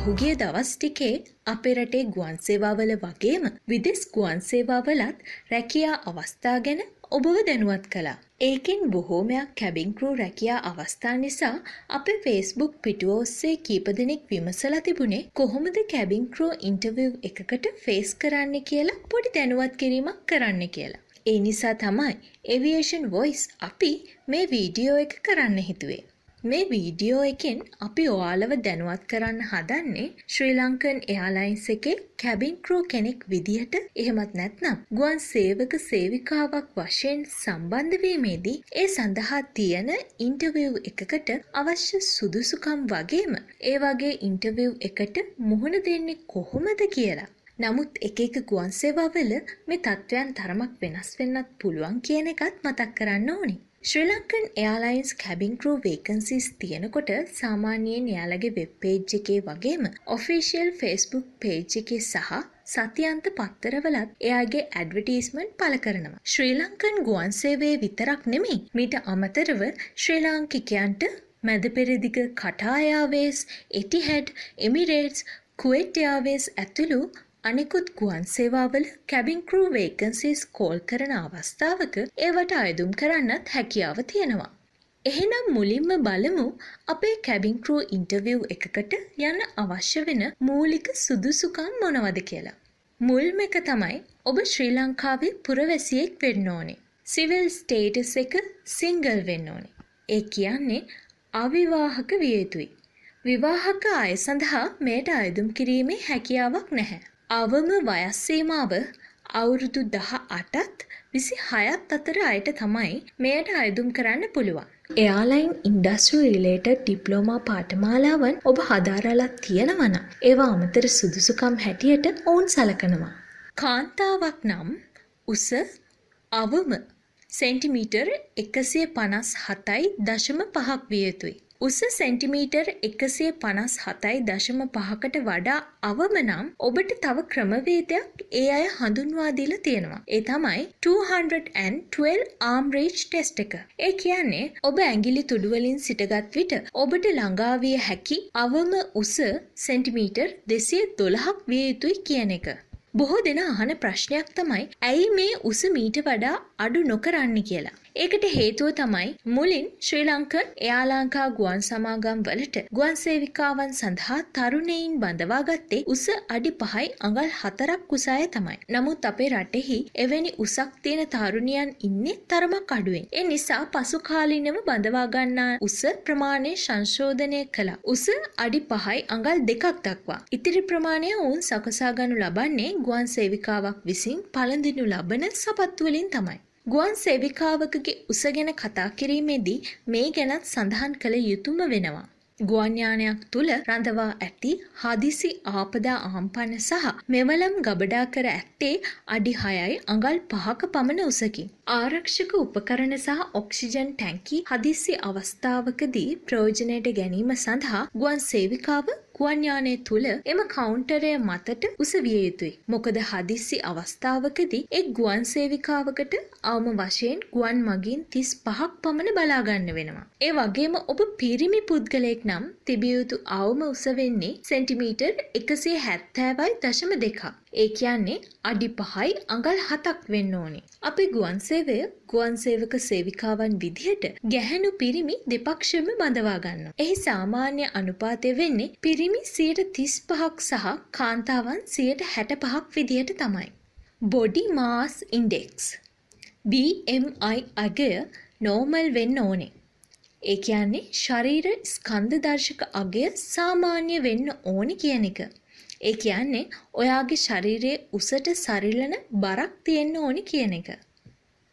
පහුගිය දවස් ටිකේ අපේ රටේ ගුවන් සේවාවල වගේම විදෙස් ගුවන් සේවාවලත් රැකියා අවස්ථා ගැන ඔබව දැනුවත් කළා. ඒකෙන් බොහෝමයක් කැබින් ක්‍රූ රැකියා අවස්ථා නිසා අපේ ෆේස්බුක් පිටුව ඔස්සේ කීප දෙනෙක් විමසලා තිබුණේ කොහොමද කැබින් ක්‍රෝ ඉන්ටර්විව් එකකට ෆේස් කරන්න කියලා පොඩි දැනුවත් කිරීමක් කරන්න කියලා. ඒ නිසා තමයි එවියේෂන් වොයිස් අපි මේ වීඩියෝ එක කරන්න හිතුවේ. මේ වීඩියෝ එකෙන් අපි ඔයාලව දැනුවත් කරන්න හදන්නේ ශ්‍රී ලංකන් එයාලයින්ස් එකේ කැබින් ක්‍රෝ කෙනෙක් විදිහට එහෙමත් නැත්නම් ගුවන් සේවක සේවිකාවක් වශයෙන් සම්බන්ධ වීමේදී ඒ සඳහා තියෙන ඉන්ටර්විව් එකකට අවශ්‍ය සුදුසුකම් වගේම ඒ වගේ ඉන්ටර්විව් එකට මුහුණ දෙන්නේ කොහොමද කියලා නමුත් එක එක ගුවන් සේවාවල මේ තත්ත්වයන් තරමක් වෙනස් වෙන්නත් පුළුවන් කියන එකත් මතක් කරන්න ඕනේ. Sri Lankan airlines cabin crew vacancies තියෙනකොට සාමාන්‍යයෙන් එයාලගේ වෙබ් පේජ් එකේ වගේම ඔෆිෂියල් ෆේස්බුක් පේජ් එකේ සහ සතියන්ත පත්තරවලත් එයාගේ ඇඩ්වටීස්මන්ට් පල කරනවා. ශ්‍රී ලංකන් ගුවන් සේවයේ විතරක් නෙමෙයි මීට අමතරව ශ්‍රී ලාංකිකයන්ට මැද පෙරදිග කටායාවේස් එටිහැඩ් එමිරේට්ස් කුවේට්යාවේස් ඇතුළු අනිකුත් ගුවන් සේවාවල කැබින් ක්‍රූ වේකන්සිස් කෝල් කරන අවස්ථාවක ඒවට අයදුම් කරන්නත් හැකියාව තියෙනවා. එහෙනම් මුලින්ම බලමු අපේ කැබින් ක්‍රූ ඉන්ටර්විව් එකකට යන්න අවශ්‍ය වෙන මූලික සුදුසුකම් මොනවද කියලා. මුල්ම එක තමයි ඔබ ශ්‍රී ලංකාවේ පුරවැසියෙක් වෙන්න ඕනේ. සිවිල් ස්ටේටස් එක සිංගල් වෙන්න ඕනේ. ඒ කියන්නේ අවිවාහක විය යුතුයි. විවාහක අය සඳහා මෙයට අයදුම් කිරීමේ හැකියාවක් නැහැ. අවම වයස් සීමාව අවුරුදු 18ත් 26ත් අතර අයට තමයි මෙයට අයදුම් කරන්න පුළුවන්. එයාලයින් ඉන්ඩස්ට්‍රි රිලේටඩ් ඩිප්ලෝමා පාඨමාලාවන් ඔබ හදාරලා තියෙනවනම් ඒවා අමතර සුදුසුකම් හැටියට ඔවුන් සලකනවා. කාන්තාවක් නම් උස අවම සෙන්ටිමීටර් 157.5ක් විය යුතුයි. උස සෙන්ටිමීටර් එකසිය පනස් හතයි දශම පහකට වඩා අවම නම් ඔබට තව ක්‍රමවේදයක් ඒ අය හඳුන්වාදීල තියෙනවා. ඒ තමයි 212 ආම්රේජ් ටෙස්ට එක. ඒ කියන්නේ ඔබ ඇගිලි තුඩුවලින් සිටගත් විට ඔබට ළඟාවිය හැකි අවම උස සෙන්ටිමීටර් දෙසිය දොළහක් විය යුතුයි කියන එක. බොහෝ දෙනා අහන ප්‍රශ්නයක් තමයි ඇයි මේ උස මීට වඩා අඩු නොකරන්න කියලා. ඒකට හේතුව තමයි මුලින් ශ්‍රී ලංකන් එයාලංකා ගුවන් සමාගම් වලට ගුවන් සේවිකාවන් සඳහා තරුණයින් බඳවා ගත්තේ උස අඩි පහයි අඟල් හතරක් කුසාය තමයි. නමුත් අපේ රටෙහි එවැනි උසක් තියෙන තරුණියන් ඉන්නේ තරමක් අඩුවෙන්. ඒ නිසා පසු කාලීනව බඳවා ගන්නා උස ප්‍රමාණය සංශෝධනය කළා. උස අඩි පහයි අඟල් දෙකක් දක්වා. ඉතිරි ප්‍රමාණය ඔවුන් සකසා ගනු ලබන්නේ ගුවන් සේවිකාවක් විසින් පළඳිනු ලබන සපත්තු වලින් තමයි. ගුවන් සේවිකාවකගේ උස ගැන කතා කිරීමේදී මේ ගැනත් සඳහන් කළ යුතුම වෙනවා. ගුවන්යානයක් තුළ රඳවා ඇති හදිසි ආපදා ආම්පන්න සහ මෙවලම් ගබඩා කර ඇත්තේ අඩි හයයි අඟල් පහක පමණ උසකින්. ආරක්ෂක උපකරණ සහ ඔක්සිජන් ටැංකි හදිස්සි අවස්ථාවකදී ප්‍රයෝජනයට ගැනීම සඳහා ගුවන් සේවිකාව ගුවන්යානය තුළ එම කවුන්ටරය මතට උසවිය යුතුයි. මොකද හදිස්සි අවස්ථාවකදී එක් ගුවන් සේවිකාවකට අවම වශයෙන් ගුවන් මගින් තිස් පහක් පමණ බලාගන්න වෙනවා. ඒ වගේම ඔබ පිරිමි පුද්ගලයෙක් නම් තිබියයුතු අවම උසවෙන්නේ සෙන්ටිමීටර් එකසේ හැත්තෑවයි දශම දෙකක්. ඒ කියන්නේ අඩි පහයි අඟල් හතක් වෙන්න ඕනේ. අපේ ගුවන් සේවය ගුවන් සේවක සේවිකාවන් විදිහට ගැහැණු පිරිමි දෙපක්ෂම බඳවා ගන්නවා. එහි සාමාන්‍ය අනුපාතය වෙන්නේ පිරිමි 35ක් සහ කාන්තාවන් 65ක් විදිහට තමයි. බොඩි මාස් ඉන්ඩෙක්ස් BMI අගය නෝමල් වෙන්න ඕනේ. ඒ කියන්නේ ශරීර ස්කන්ධ දර්ශක අගය සාමාන්‍ය වෙන්න ඕනේ කියන එක. ඒ කියන්නේ ඔයාගේ ශරීරයේ උසට සරිලන බරක් තියෙන්න ඕනි කියන එක.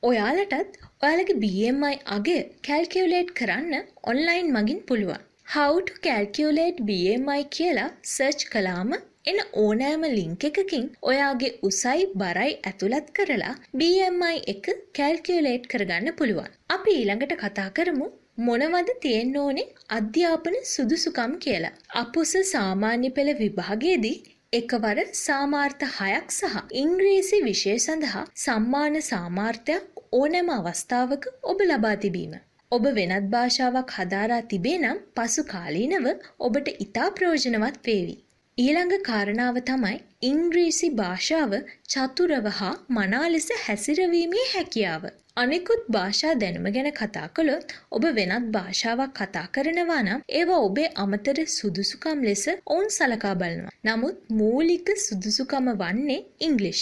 ඔයාලටත් ඔයාලගේ BMI අගය කැල්කියුලේට් කරන්න ඔන්ලයින් මගින් පුළුවන්. How to calculate BMI කියලා සර්ච් කළාම එන ඕනෑම ලිංක් එකකින් ඔයාගේ උසයි බරයි ඇතුළත් කරලා BMI එක කැල්කියුලේට් කරගන්න පුළුවන්. අපි ඊළඟට කතා කරමු මොනවද තියෙන්න ඕනේ අධ්‍යාපන සුදුසුකම් කියලා. අපොස සාමාන්‍ය පෙළ විභාගයේදී එකවර සාමාර්ථ 6ක් සහ ඉංග්‍රීසි විෂය සඳහා සම්මාන සාමාර්ථයක් ඕනෑම අවස්ථාවක ඔබ ලබා තිබීම. ඔබ වෙනත් භාෂාවක් හදාරා තිබේ නම් පසු කාලීනව ඔබට ඉතා ප්‍රයෝජනවත් වේවි. ඊළඟ කාරණාව තමයි ඉංග්‍රීසි භාෂාව චතුරව හා මනා ලෙස හැසිරවීමේ හැකියාව. අනිකුත් භාෂා දැනුම ගැන කතා කළොත් ඔබ වෙනත් භාෂාවක් කතා කරනවා නම් ඒවා ඔබේ අමතර සුදුසුකම් ලෙස ඔවුන් සලකා බලනවා. නමුත් මූලික සුදුසුකම වන්නේ ඉංග්ලිෂ්.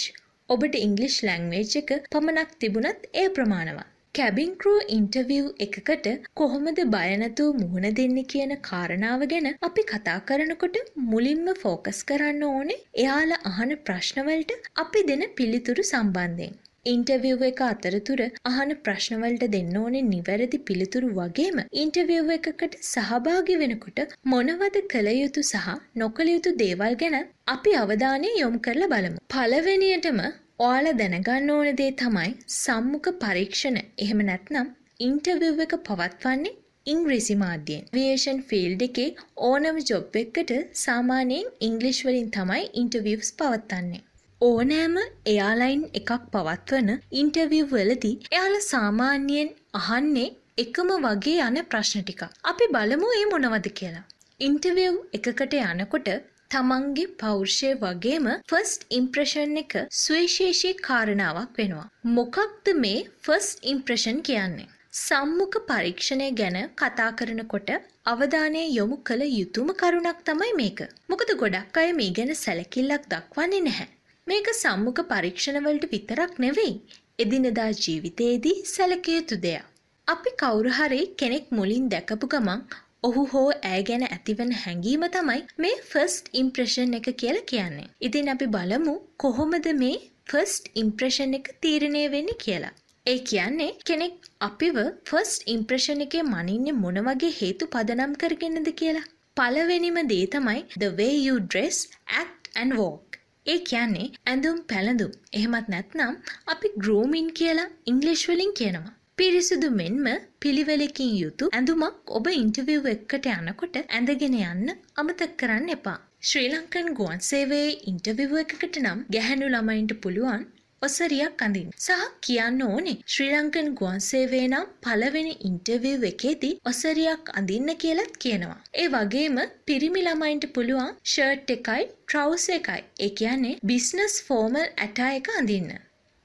ඔබට ඉංගලිෂ් ලැංවේජ් එක පමණක් තිබුණත් ඒ ප්‍රමාණවත්. කැබින් ක්‍රූ ඉන්ටවව් එකකට කොහොමද බයනැතුව මුහුණ දෙන්න කියන කාරණාව ගැන අපි කතා කරනකොට මුලින්ම ෆෝකස් කරන්න ඕනේ එයාල අහන ප්‍රශ්නවලට අපි දෙන පිළිතුරු සම්බන්ධයෙන්. ඉන්ටර්විව් එක අතරතුර අහන ප්‍රශ්නවලට දෙන්න ඕනේ නිවැරදි පිළිතුරු වගේම ඉන්ටර්විව් එකකට සහභාගි වෙනකොට මොනවද කළ යුතු සහ නොකළ යුතු දේවල් ගැන අපි අවධානය යොමු කරලා බලමු. පළවෙනියටම ඔයාලා දැනගන්න ඕන දේ තමයි සම්මුඛ පරීක්ෂණ. එහෙම නැත්නම් ඉන්ටර්විව් එක පවත්වන්නේ ඉංග්‍රීසි මාධ්‍යයෙන්. වේෂන් ෆිල්ඩ් එකේ ඕනම ජොබ් එකට සාමාන්‍යයෙන් ඉංග්ලිෂ් වලින් තමයි ඉන්ටර්විව්ස් පවත්වන්නේ. ඕනෑම එයාලයින් එකක් පවත්වන ඉන්ටර්විව් වලදී එයාල සාමාන්‍යයෙන් අහන්නේ එකම වගේ යන ප්‍රශ්න ටිකක්. අපි බලමු ඒ මොනවද කියලා. ඉන්ටර්විව් එකකට යනකොට තමන්ගේ පෞර්ෂය වගේම ෆස්ට් ඉම්ප්‍රෂන් එක ස්වේශේෂී කාරණාවක් වෙනවා. මොකක්ද මේ ෆස්ට් ඉම්ප්‍රෂන් කියන්නේ. සම්මුඛ පරීක්ෂණය ගැන කතා කරනකොට අවධානය යොමු කළ යුතුම කරුණක් තමයි මේක. මොකද ගොඩක් අය මේ ගැන සැලකිල්ලක් දක්වන්නේ නැහැ. මේක සම්මුඛ පරීක්ෂණවලට විතරක් නෙවෙයි. එදිනෙදා ජීවිතයේදී සැලකිය යුතු දෙයක්. අපි කවුරු හරි කෙනෙක් මුලින් දැකපු ගමන් ඔහු හෝ ඇය ගැන ඇතිවන හැඟීම තමයි මේ ෆස්ට් ඉම්ප්‍රෙෂන් එක කියලා කියන්නේ. ඉතින් අපි බලමු කොහොමද මේ ෆස්ට් ඉම්ප්‍රෙෂන් එක තීරණය වෙන්නේ කියලා. ඒ කියන්නේ කෙනෙක් අපිව ෆස්ට් ඉම්ප්‍රෙෂන් එකේ මනින්නේ මොන වගේ හේතු පදනම් කරගෙනද කියලා. පළවෙනිම දේ තමයි the way you dress, act and walk. ඒ කියන්නේ ඇඳුම් පැළඳුම් එහෙමත් නැත්නම් අපි ග්‍රූමින් කියලා ඉංග්ලිෂ් වලින් කියනවා. පිරිසුදු මෙන්ම පිළිවෙලකින් යුතු ඇඳුමක් ඔබ ඉන්ටර්විව් එක්කට යනකොට ඇඳගෙන යන්න අමතක කරන්න එපා. ශ්‍රී ලංකන් ගුවන් සේවයේ ඉන්ටර්විව් එකකට නම් ගැහැණු ළමයින්ට පුළුවන් ඔසරියක් අඳින්. සහ කියන්න ඕනේ ශ්‍රී ලංකන් ගුවන් සේවේ නම් පළවෙනි ඉන්ටර්විව් එකේදී ඔසරියක් අඳින්න කියලත් කියනවා. ඒ වගේම පිරිමි ළමයින්ට පුළුවන් ෂර්ට් එකයි ට්‍රවුස් එකයි. ඒ කියන්නේ බිස්නස් ෆෝමල් ඇටා එක අඳින්න.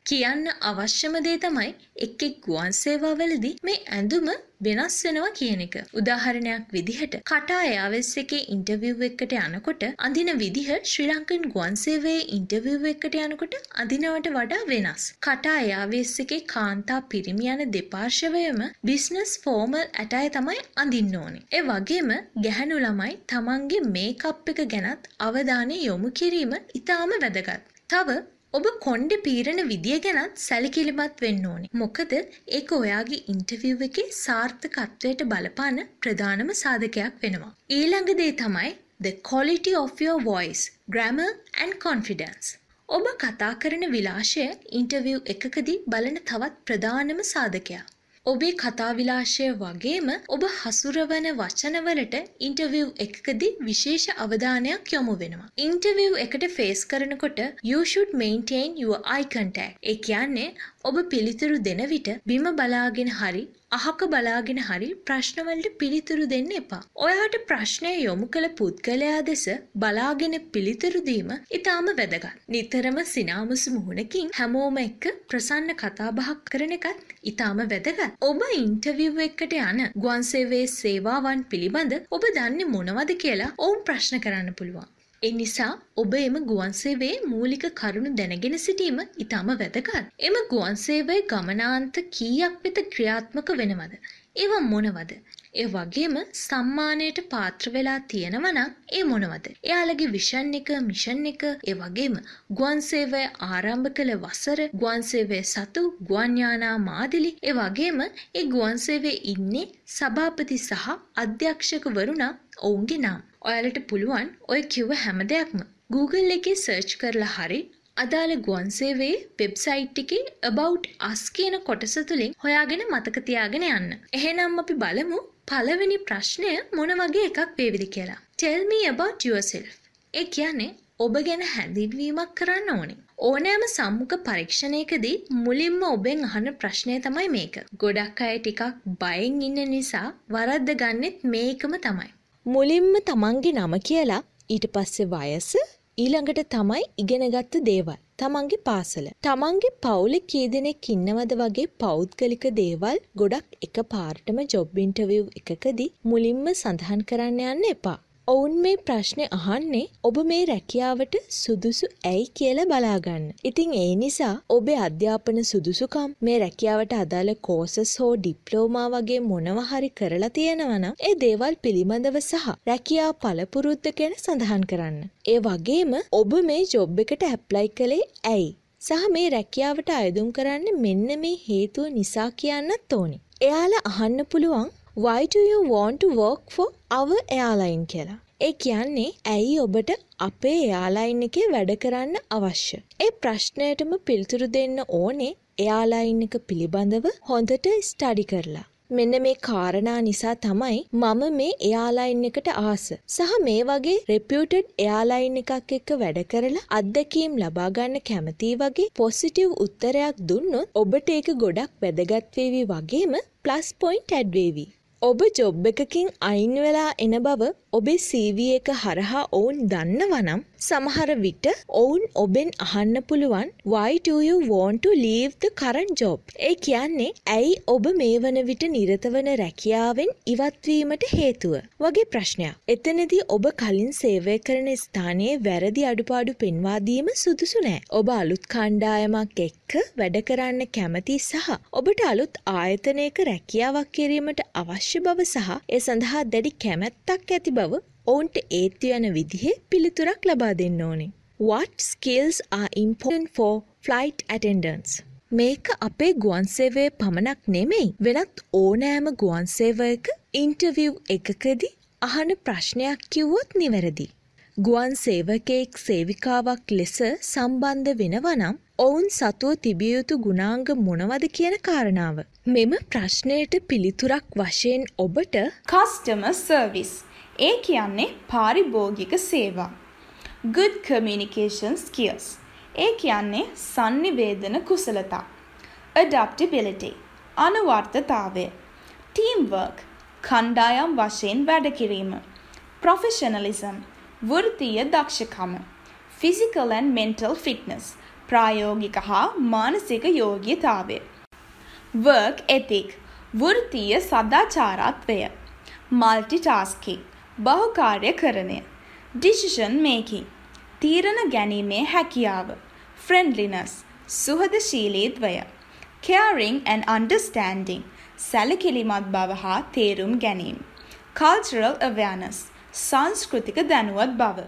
කියන්න අවශ්‍යම දේ තමයි එක් එක් ගුවන් සේවාවලදී මේ ඇඳුම වෙනස් වෙනවා කියන එක. උදාහරණයක් විදිහට කටා එයාවෙස් එකේ ඉන්ටර්විව් එකකට යනකොට අඳින විදිහ ශ්‍රී ලංකන් ගුවන් සේවයේ ඉන්ටර්විව් එකකට යනකොට අඳිනවට වඩා වෙනස්. කටා එයාවෙස් එකේ කාන්තා පිරිමි යන දෙපාර්ශවයම බිස්නස් ෆෝමල් ඇටය තමයි අඳින්න ඕනේ. ඒ වගේම ගැහැණු ළමයි තමන්ගේ මේකප් එක ගැනත් අවධානය යොමු කිරීම ඉතාම වැදගත්. තව ඔබ කොණ්ඩෙ පීරණ විදිය ගැනත් සැලකිලිමත් වෙන්න ඕනි. මොකද ඒක ඔයාගේ ඉන්ටර්විව් එකේ සාර්ථකත්වයට බලපාන ප්‍රධානම සාධකයක් වෙනවා. ඊළඟ දේ තමයි the quality of your voice, grammar and confidence. ඔබ කතා කරන විලාශය ඉන්ටර්විව් එකකදී බලන තවත් ප්‍රධානම සාධකයක්. ඔබේ කතා විලාශය වගේම ඔබ හසුරවන වචනවලට ඉන්ටර්විව් එකකදී විශේෂ අවධානයක් යොමු වෙනවා. ඉන්ටර්විව් එකට ෆේස් කරනකොට you should maintain your eye contact. ඒ කියන්නේ ඔබ පිළිතුරු දෙන විට බිම බලාගෙන හරි අහක බලාගෙන හරි ප්‍රශ්නවලට පිළිතුරු දෙන්න එපා. ඔයාට ප්‍රශ්නය යොමු කළ පුද්ගලයා දෙස බලාගෙන පිළිතුරු දීම ඉතාම වැදගත්. නිතරම සිනාමුසු මුහුණකින් හැමෝම එක්ක ප්‍රසන්න කතාබහක් කරන එකත් ඉතාම වැදගත්. ඔබ ඉන්ටර්විව් එකට යන ගුවන්සේවයේ සේවාවන් පිළිබඳ ඔබ දන්නේ මොනවද කියලා ඔවුන් ප්‍රශ්න කරන්න පුළුවන්. එනිසා ඔබ එම ගුවන්සේවේ මූලික කරුණු දැනගෙන සිටීම ඉතාම වැදගත්. එම ගුවන්සේවය ගමනාන්ත කීයක් වෙත ක්‍රියාත්මක වෙනවද. ඒවා මොනවද. ඒ වගේම සම්මානයට පාත්‍ර වෙලා තියෙනවනම් ඒ මොනවද. එයාලගේ විෂන් එක මිෂන් එක ඒ වගේම ගුවන්සේවය ආරම්භ කළ වසර ගුවන්සේවය සතු ගුවන්යානා මාදිලි ඒ වගේම ඒ ගුවන්සේවේ ඉන්නේ සභාපති සහ අධ්‍යක්ෂකවරුණා ඔවුන්ගේ නම්. ඔයාලට පුළුවන් ඔය කිව්ව හැම දෙයක්ම. Google එකේ සර්ච් කරලා හරි අදාළ ගුවන් සේවේ වෙබ්සයිට් එකේ about us කියන කොටස තුලින් හොයාගෙන මතක තියාගෙන යන්න. එහෙනම් අපි බලමු පළවෙනි ප්‍රශ්නය මොන වගේ එකක් වේවිද කියලා. Tell me about yourself. ඒ කියන්නේ ඔබ ගැන හැඳින්වීමක් කරන්න ඕනේ. ඕනෑම සම්මුඛ පරීක්ෂණයකදී මුලින්ම ඔබෙන් අහන ප්‍රශ්නය තමයි මේක. ගොඩක් අය ටිකක් බයෙන් ඉන්න නිසා වරද්ද ගන්නෙත් මේකම තමයි. මුලින්ම තමන්ගේ නම කියලා ඊට පස්සේ වයස ඊළඟට තමයි ඉගෙනගත්ත දේවල් තමන්ගේ පාසල. තමන්ගේ පවුලෙ කී දෙනෙක් ඉන්නවද වගේ පෞද්ගලික දේවල් ගොඩක් එක පාර්ටම ජොබ් ඉන්ටවව් එකකදී මුලින්ම සඳහන් කරන්න යන්න එපා. ඔවුන් මේ ප්‍රශ්නය අහන්නේ ඔබ මේ රැකියාවට සුදුසු ඇයි කියල බලාගන්න. ඉතිං ඒ නිසා ඔබේ අධ්‍යාපන සුදුසුකම් මේ රැකියාවට අදාළ කෝසස් හෝ ඩිප්ලෝමා වගේ මොනවහරි කරලා තියෙනවන ඒ දේවල් පිළිබඳව සහ රැකියා පලපුරුද්ධ කෙන සඳහන් කරන්න. ඒ වගේම ඔබ මේ ජොබ් එකට ඇප්ලයි කළේ ඇයි. සහ මේ රැකියාවට අයදුම් කරන්න මෙන්න මේ හේතුව නිසා කියන්නත් ඕනි. එයාල අහන්න පුළුවන් why do you want to work for our airline කියලා. ඒ කියන්නේ ඇයි ඔබට අපේ එයාලයින් එකේ වැඩ කරන්න අවශ්‍ය. ඒ ප්‍රශ්නයටම පිළිතුරු දෙන්න ඕනේ එයාලයින් එක පිළිබඳව හොඳට ස්ටඩි කරලා. මෙන්න මේ කාරණා නිසා තමයි මම මේ එයාලයින් එකට ආස. සහ මේ වගේ රෙපියුටඩ් එයාලයින් එකක් එක්ක වැඩ කරලා අත්දැකීම් ලබා ගන්න කැමතියි වගේ පොසිටිව් උත්තරයක් දුන්නොත් ඔබට ඒක ගොඩක් වැදගත් වේවි වගේම ප්ලස් පොයින්ට් ඇඩ් වේවි. ඔබ ජොබ් එකකින් අයින් වෙලා එන බව ඔබේ සීවී එක හරහා ඔවුන් දන්නවනම් සමහර විට ඔවුන් ඔබෙන් අහන්න පුළුවන් why do you want to leave the current job? ඒ කියන්නේ ඇයි ඔබ මේ වන විට නිරත වන රැකියාවෙන් ඉවත්වීමට හේතුව වගේ ප්‍රශ්නයක්. එතනදී ඔබ කලින් සේවය කරන ස්ථානයේ වැරදි අඩුපාඩු පෙන්වා දීම සුදුසු නෑ. ඔබ අලුත් කණ්ඩායමක් එක්ක වැඩ කරන්න කැමති සහ ඔබට අලුත් ආයතනයක රැකියාවක් කිරීමට අවශ්‍ය බව සහ ඒ සඳහා දැඩි කැමැත්තක් ඇති බව ඔවුන්ට ඒත්තු යන විදිහේ පිළිතුරක් ලබා දෙන්න ඕනේ. What skills are important for flight attendants? මේක අපේ ගුවන්සේවය පමණක් නෙමෙයි වෙනත් ඕනෑම ගුවන්සේවයක ඉන්ටවව් එකකදි අහන ප්‍රශ්නයක් කිව්වොත් නිවැරදි. ගුවන් සේවකයෙක් සේවිකාවක් ලෙස සම්බන්ධ වෙනවනම් ඔවුන් සතුව තිබියයුතු ගුණාංග මොනවද කියන කාරණාව. මෙම ප්‍රශ්නයට පිළිතුරක් වශයෙන් ඔබට කස්ටම සර්විස්. ඒ කියන්නේ පාරිභෝගික සේවා. good communication skills. ඒ කියන්නේ sannivedana කුසලතා. adaptability. අනුවර්තතාවය. teamwork. කණ්ඩායම් වශයෙන් වැඩ කිරීම. professionalism. වෘත්තීය දක්ෂකම. physical and mental fitness. ප්‍රායෝගික හා මානසික යෝග්‍යතාවය. work ethic. වෘත්තීය සදාචාරත්වය. multitasking බහුකාර්යකරණය ඩිසිෂන් මේකින් තීරණ ගැනීමේ හැකියාව ෆ්‍රෙන්ඩ්ලිනස් සුහදශීලීත්වය caring and understanding සැලකිලිමත් බව හා තේරුම් ගැනීම cultural awareness සංස්කෘතික දැනුවත් බව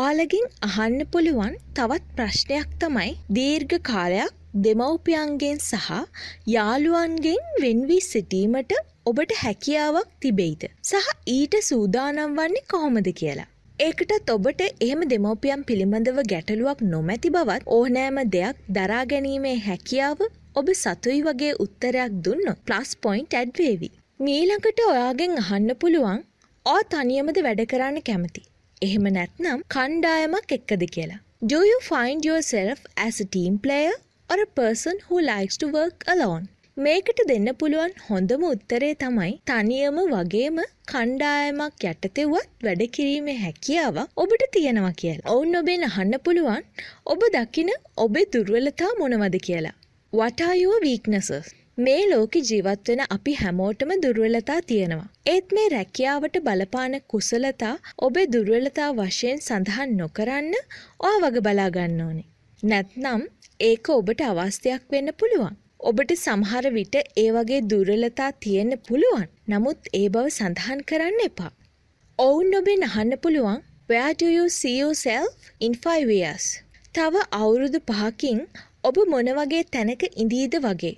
ඔයාලගෙන් අහන්න පුළුවන් තවත් ප්‍රශ්නයක් තමයි දීර්ඝ කාලයක් දෙමව්පියන්ගෙන් සහ යාළුවන්ගෙන් වෙන්වී සිටීමට ඔබට හැකියාවක් තිබෙයිද. සහ ඊට සූදානම් වන්නේ කොහොමද කියලා. ඒකටත් ඔබට එහෙම දෙමව්පියන් පිළිබඳව ගැටලුවක් නොමැති බවත් ඕනෑම දෙයක් දරාගැනීමේ හැකියාව ඔබ සතුයි වගේ උත්තරයක් දුන්න ප්ලස් පොයින්ට් ඇඩ්වේවි. මීළඟට ඔයාගෙන් අහන්න පුළුවන් ඕ තනියමද වැඩ කරන්න කැමති. එහෙම නැත්නම් කණ්ඩායමක් එක්කද කියලා. Do you find yourself as a team player or a person who likes to work alone. මේකට දෙන්න පුළුවන් හොඳම උත්තරේ තමයි තනියම වගේම කණ්ඩායමක් යටතෙවත් වැඩ කිරීමේ හැකියාවක් ඔබට තියෙනවා කියලා. ඔවුන් ඔබෙන් අහන්න පුළුවන් ඔබ දකින ඔබේ දුර්වලතා මොනවද කියලා. What are your weaknesses? මේ ලෝකෙ ජීවත් වෙන අපි හැමෝටම දුර්වලතා තියෙනවා. ඒත් මේ රැකියාවට බලපාන කුසලතා ඔබේ දුර්වලතා වශයෙන් සඳහන් නොකරන්න ඔයා වග බලා ගන්න ඕනේ. නැත්නම් ඒක ඔබට අවස්ථයක් වෙන්න පුළුවන්. ඔබට සමහර විට ඒ වගේ දුර්වලතා තියෙන්න පුළුවන්. නමුත් ඒ බව සඳහන් කරන්න එපා. ඔවුන් ඔබෙන් අහන්න පුළුවන් Where do you see yourself in 5 years? තව අවුරුදු පහකින් ඔබ මොන වගේ තැනක ඉඳීද වගේ.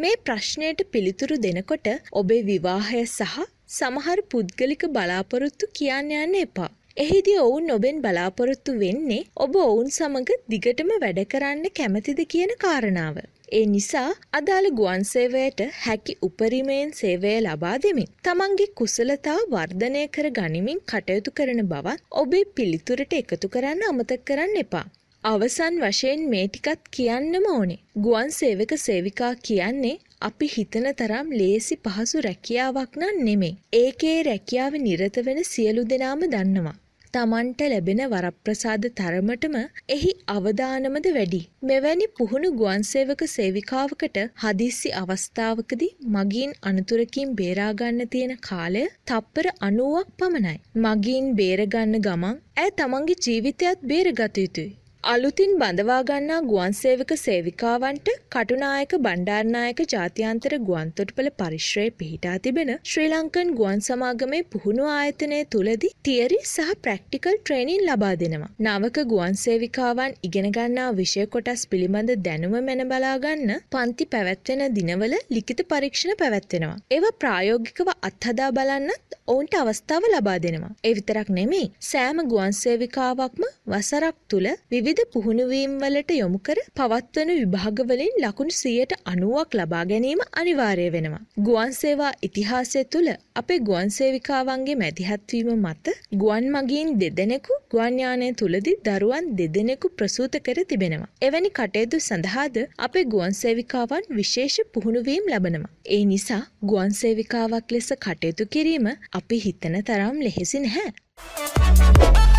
මේ ප්‍රශ්නයට පිළිතුරු දෙනකොට ඔබේ විවාහය සහ සමහර පුද්ගලික බලාපොරොත්තු කියන්න යන්න එපා. එහිදී ඔවුන් ඔබෙන් බලාපොරොත්තු වෙන්නේ ඔබ ඔවුන් සමඟ දිගටම වැඩ කරන්න කැමතිද කියන කාරණාව. ඒ නිසා අදාළ ගුවන් සේවයට හැකි උපරිමයෙන් සේවය ලබා දෙමින් තමන්ගේ කුසලතා වර්ධනය කර ගනිමින් කටයුතු කරන බවත් ඔබේ පිළිතුරට එකතු කරන්න අමතක කරන්න එපා. අවසන් වශයෙන් මේ ටිකත් කියන්නම ඕනේ. ගුවන් සේවක සේවිකා කියන්නේ අපි හිතන තරම් ලේසි පහසු රැකියාවක් නම් නෙමේ. ඒකේ රැකියාව නිරත වෙන සියලු දෙනාම දන්නවා. තමන්ට ලැබෙන වරප්‍රසාද තරමටම එහි අවදානමද වැඩි. මෙවැනි පුහුණු ගුවන්සේවක සේවිකාවකට හදිස්සි අවස්ථාවකදී මගින් අනතුරකින් බේරාගන්න තියෙන කාලය තප්පර අනුවක් පමණයි. මගින් බේරගන්න ගමන් ඇය තමන්ගේ ජීවිතයත් බේරගත යුතුයි. අලුතින් බඳවාගන්නා ගුවන්සේවක සේවිකාවන්ට කටුනායක බණ්ඩාරනායක ජාත්‍යන්තර ගුවන්තොටුපළ පරිශ්‍රයේ පිහිටා තිබෙන ශ්‍රී ලංකන් ගුවන් සමාගමේ පුහුණු ආයතනය තුළදී තියරි සහ ප්‍රැක්ටිකල් ට්‍රේනින් ලබා දෙනවා. නවක ගුවන්සේවිකාවන් ඉගෙනගන්නා විෂය කොටස් පිළිබඳ දැනුම මැන බලාගන්න පන්ති පැවැත්වෙන දිනවල ලිඛිත පරීක්ෂණ පැවැත්වෙනවා. ඒවා ප්‍රායෝගිකව අත්හදා බලන්නත් ඔවුන්ට අවස්ථාව ලබා දෙනවා. ඒ විතරක් නෙමෙයි සෑම ගුවන්සේවිකාවක්ම වසරක් තුළ විවිධ විවිධ පුහුණුවීම් වලට යොමු කර පවත්වන විභාගවලින් ලකුණු සියයට අනුවක් ලබා ගැනීම අනිවාර්ය වෙනවා. ගුවන්සේවා ඉතිහාසය තුළ අපේ ගුවන්සේවිකාවන්ගේ මැතිහත්වීම මත ගුවන් මගින් දෙදෙනෙකු ගුවන්යානය තුළදි දරුවන් දෙදෙනෙකු ප්‍රසූත කර තිබෙනවා. එවැනි කටයුතු සඳහාද අපේ ගුවන්සේවිකාවන් විශේෂ පුහුණුවීම් ලබනවා. ඒ නිසා ගුවන්සේවිකාවක් ලෙස කටයුතු කිරීම අපි හිතන තරම් ලෙහෙසි නැහැ.